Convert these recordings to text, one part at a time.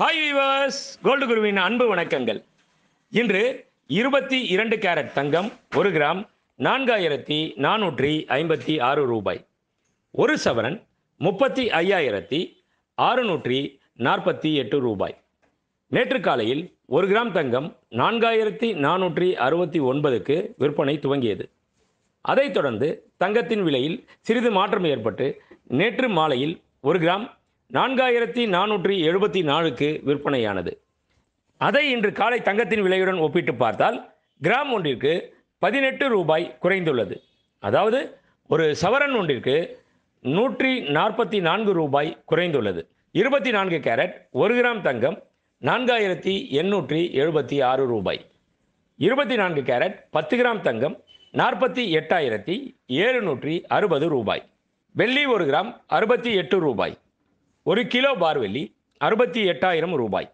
hi viewers gold குருவின் அன்பு வணக்கங்கள் இன்று இருபத்தி இரண்டு கேரட் தங்கம் ஒரு கிராம் நான்காயிரத்தி நானூற்றி ஐம்பத்தி ஆறு ரூபாய் ஒரு சவரன் முப்பத்தி ஐயாயிரத்தி ஆறுநூற்றி நாற்பத்தி எட்டு ரூபாய் நேற்று காலையில் ஒரு கிராம் தங்கம் நான்காயிரத்தி நானூற்றி அறுபத்தி ஒன்பதுக்கு விற்பனை துவங்கியது அதைத் தொடர்ந்து தங்கத்தின் விலையில் சிறிது மாற்றம் ஏற்பட்டு நேற்று மாலையில் ஒரு கிராம் நான்காயிரத்தி நானூற்றி எழுபத்தி நாலுக்கு விற்பனையானது அதை இன்று காலை தங்கத்தின் விலையுடன் ஒப்பிட்டு பார்த்தால் கிராம் ஒன்றிற்கு பதினெட்டு ரூபாய் குறைந்துள்ளது அதாவது ஒரு சவரன் ஒன்றிற்கு நூற்றி நாற்பத்தி நான்கு ரூபாய் குறைந்துள்ளது இருபத்தி நான்கு கேரட் ஒரு கிராம் தங்கம் நான்காயிரத்தி எண்ணூற்றி எழுபத்தி ஆறு ரூபாய் இருபத்தி நான்கு கேரட் பத்து கிராம் தங்கம் நாற்பத்தி எட்டாயிரத்தி ஏழுநூற்றி அறுபது ரூபாய் வெள்ளி ஒரு கிராம் அறுபத்தி எட்டு ரூபாய் ஒரு கிலோ பார்வெள்ளி அறுபத்தி எட்டாயிரம் ரூபாய்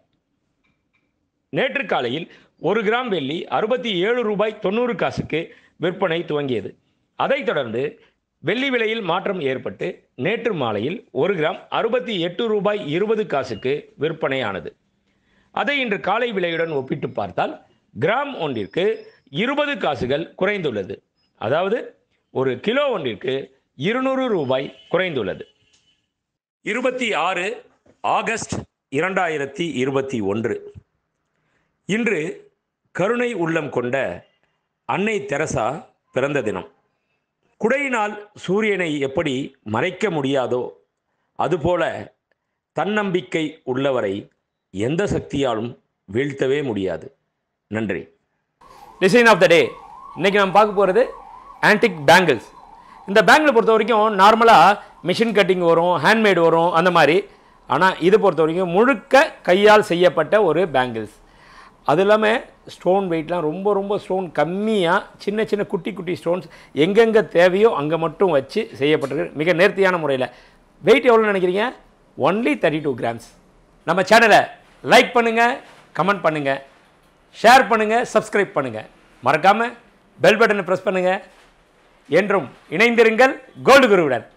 நேற்று காலையில் ஒரு கிராம் வெள்ளி அறுபத்தி ஏழு ரூபாய் தொண்ணூறு காசுக்கு விற்பனை துவங்கியது அதைத் தொடர்ந்து வெள்ளி விலையில் மாற்றம் ஏற்பட்டு நேற்று மாலையில் ஒரு கிராம் அறுபத்தி எட்டு ரூபாய் இருபது காசுக்கு விற்பனையானது அதை இன்று காலை விலையுடன் ஒப்பிட்டு பார்த்தால் கிராம் ஒன்றிற்கு இருபது காசுகள் குறைந்துள்ளது அதாவது ஒரு கிலோ ஒன்றிற்கு இருநூறு ரூபாய் குறைந்துள்ளது இருபத்தி ஆறு ஆகஸ்ட் இரண்டாயிரத்தி இருபத்தி ஒன்று இன்று கருணை உள்ளம் கொண்ட அன்னை தெரசா பிறந்த தினம் குடையினால் சூரியனை எப்படி மறைக்க முடியாதோ அதுபோல தன்னம்பிக்கை உள்ளவரை எந்த சக்தியாலும் வீழ்த்தவே முடியாது நன்றி டிசைன் ஆஃப் த டே இன்றைக்கி நாம் பார்க்க போகிறது ஆன்டிக் பேங்கிள்ஸ் இந்த பேங்கில் பொறுத்த வரைக்கும் நார்மலாக மிஷின் கட்டிங் வரும் ஹேண்ட்மேடு வரும் அந்த மாதிரி ஆனால் இது பொறுத்த வரைக்கும் முழுக்க கையால் செய்யப்பட்ட ஒரு பேங்கிள்ஸ் அது இல்லாமல் ஸ்டோன் வெயிட்லாம் ரொம்ப ரொம்ப ஸ்டோன் கம்மியாக சின்ன சின்ன குட்டி குட்டி ஸ்டோன்ஸ் எங்கெங்கே தேவையோ அங்கே மட்டும் வச்சு செய்யப்பட்டிருக்கு மிக நேர்த்தியான முறையில் வெயிட் எவ்வளோ நினைக்கிறீங்க ஒன்லி தேர்ட்டி டூ கிராம்ஸ் நம்ம சேனலை லைக் பண்ணுங்கள் கமெண்ட் பண்ணுங்கள் ஷேர் பண்ணுங்கள் சப்ஸ்கிரைப் பண்ணுங்கள் மறக்காமல் பெல் பட்டனை ப்ரெஸ் பண்ணுங்கள் என்றும் இணைந்திருங்கள் கோல்டு குருவுடன்